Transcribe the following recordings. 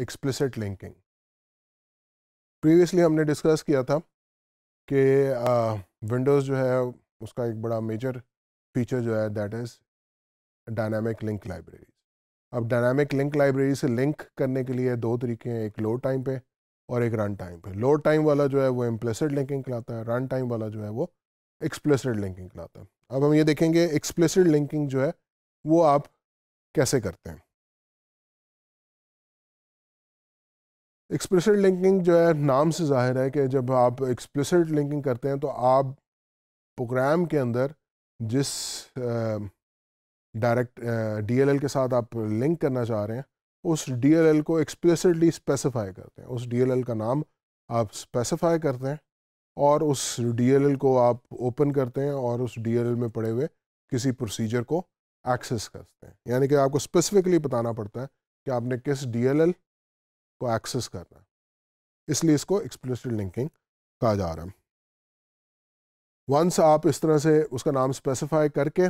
explicit linking previously हमने discuss किया था कि विंडोज़ जो है उसका एक बड़ा मेजर फीचर जो है that is dynamic link libraries अब डायनामिक लिंक लाइब्रेरी से लिंक करने के लिए दो तरीके हैं एक लोड टाइम पे और एक रन टाइम पे लोड टाइम वाला जो है वो इम्प्लिसिट लिंकिंग कहलाता है रन टाइम वाला जो है वो एक्सप्लिसिट लिंकिंग कहलाता है अब हम ये देखेंगे एक्सप्लिसिट लिंकिंग जो है वो आप कैसे करते हैं एक्सप्लिसिट लिंकिंग जो है नाम से जाहिर है कि जब आप एक्सप्लिसिट लिंकिंग करते हैं तो आप प्रोग्राम के अंदर जिस डायरेक्ट डीएलएल के साथ आप लिंक करना चाह रहे हैं उस डीएलएल को एक्सप्लिसिटली स्पेसिफाई करते हैं उस डीएलएल का नाम आप स्पेसिफाई करते हैं और उस डीएलएल को आप ओपन करते हैं और उस डीएलएल में पड़े हुए किसी प्रोसीजर को एक्सेस करते हैं यानी कि आपको स्पेसिफिकली बताना पड़ता है कि आपने किस डीएलएल को एक्सेस करना है इसलिए इसको एक्सप्लिसिट लिंकिंग कहा जा रहा है वंस आप इस तरह से उसका नाम स्पेसिफाई करके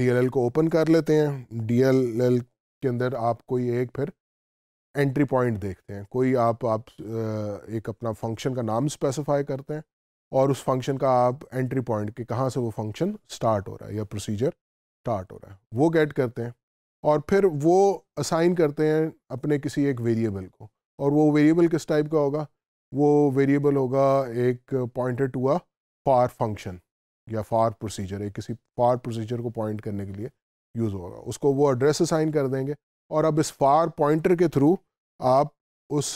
डी को ओपन कर लेते हैं डी के अंदर आप कोई एक फिर एंट्री पॉइंट देखते हैं कोई आप आप एक अपना फंक्शन का नाम स्पेसिफाई करते हैं और उस फंक्शन का आप एंट्री पॉइंट कि कहाँ से वो फंक्शन स्टार्ट हो रहा है या प्रोसीजर स्टार्ट हो रहा है वो गेट करते हैं और फिर वो असाइन करते हैं अपने किसी एक वेरिएबल को और वो वेरिएबल किस टाइप का होगा वो वेरिएबल होगा एक pointed to a far function या फार प्रोसीजर एक किसी फार प्रोसीजर को पॉइंट करने के लिए यूज़ होगा उसको वो एड्रेस असाइन कर देंगे और अब इस फार पॉइंटर के थ्रू आप उस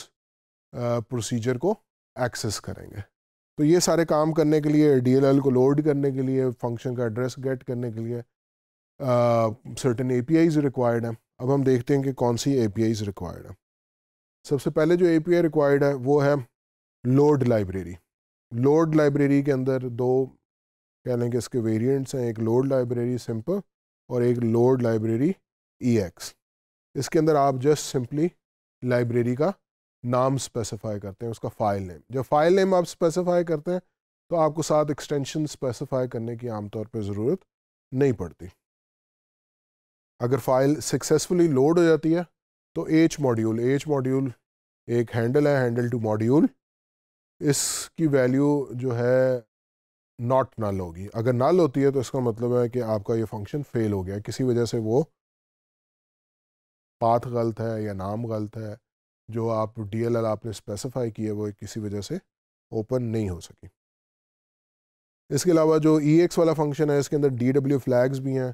प्रोसीजर को एक्सेस करेंगे तो ये सारे काम करने के लिए डी को लोड करने के लिए फंक्शन का एड्रेस गेट करने के लिए सर्टन ए पी रिक्वायर्ड हैं अब हम देखते हैं कि कौन सी ए पी रिक्वायर्ड हैं सबसे पहले जो ए पी रिक्वायर्ड है वो है लोड लाइब्रेरी लोड लाइब्रेरी के अंदर दो कह लें कि इसके वेरिएंट्स हैं एक लोड लाइब्रेरी सिंपल और एक लोड लाइब्रेरी ई एक्स इसके अंदर आप जस्ट सिंपली लाइब्रेरी का नाम स्पेसिफाई करते हैं उसका फ़ाइल नेम जब फ़ाइल नेम आप स्पेसिफाई करते हैं तो आपको साथ एक्सटेंशन स्पेसिफाई करने की आमतौर पर ज़रूरत नहीं पड़ती अगर फाइल सक्सेसफुली लोड हो जाती है तो एच मॉड्यूल एच मॉड्यूल एक हैंडल है हैंडल टू मॉड्यूल इसकी वैल्यू जो है नॉट नल होगी अगर नल होती है तो इसका मतलब है कि आपका ये फंक्शन फेल हो गया किसी वजह से वो पाथ गलत है या नाम गलत है जो आप डी एल एल आपने स्पेसिफाई किया वो किसी वजह से ओपन नहीं हो सकी इसके अलावा जो ई e एक्स वाला फंक्शन है इसके अंदर डी डब्ल्यू फ्लैग्स भी हैं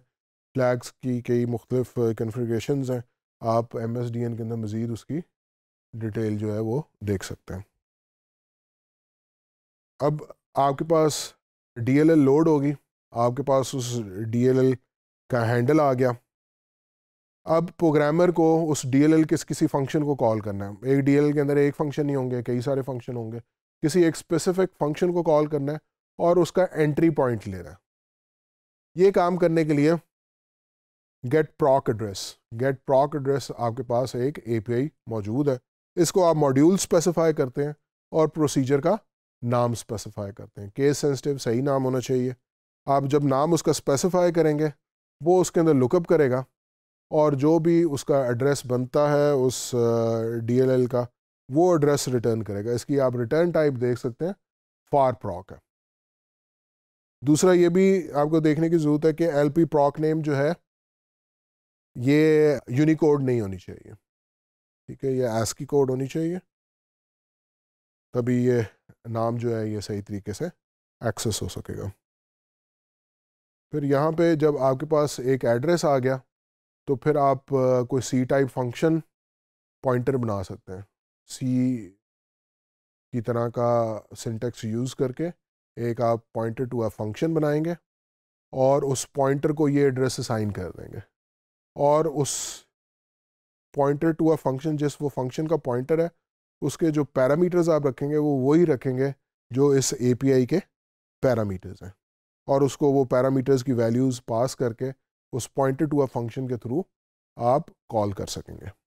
फ्लैग्स की कई मुख्तफ़ कन्फिग्रेशन हैं आप एम एस डी एन के अंदर मज़ीद उसकी डिटेल जो है वो देख सकते हैं अब आपके पास डी एल एल लोड होगी आपके पास उस डी एल एल का हैंडल आ गया अब प्रोग्रामर को उस डी एल एल किस किसी फंक्शन को कॉल करना है एक डी एल एल के अंदर एक फंक्शन नहीं होंगे कई सारे फंक्शन होंगे किसी एक स्पेसिफिक फंक्शन को कॉल करना है और उसका एंट्री पॉइंट लेना है ये काम करने के लिए get proc address get proc address आपके पास एक एपीआई मौजूद है इसको आप मॉड्यूल स्पेसिफाई करते हैं और प्रोसीजर का नाम स्पेसिफाई करते हैं केस सेंसिटिव सही नाम होना चाहिए आप जब नाम उसका स्पेसिफाई करेंगे वो उसके अंदर लुकअप करेगा और जो भी उसका एड्रेस बनता है उस डीएलएल का वो एड्रेस रिटर्न करेगा इसकी आप रिटर्न टाइप देख सकते हैं फार प्रॉक है दूसरा ये भी आपको देखने की ज़रूरत है कि एल पी प्रॉक नेम जो है ये यूनिकोड नहीं होनी चाहिए ठीक है ये एस्की कोड होनी चाहिए तभी ये नाम जो है ये सही तरीके से एक्सेस हो सकेगा फिर यहाँ पे जब आपके पास एक एड्रेस आ गया तो फिर आप कोई सी टाइप फंक्शन पॉइंटर बना सकते हैं सी की तरह का सिंटेक्स यूज़ करके एक आप पॉइंटर टू अ फंक्शन बनाएंगे और उस पॉइंटर को ये एड्रेस असाइन कर देंगे और उस पॉइंटर टू अ फंक्शन जिस वो फंक्शन का पॉइंटर है उसके जो पैरामीटर्स आप रखेंगे वो वही रखेंगे जो इस एपीआई के पैरामीटर्स हैं और उसको वो पैरामीटर्स की वैल्यूज़ पास करके उस पॉइंटर टू अ फंक्शन के थ्रू आप कॉल कर सकेंगे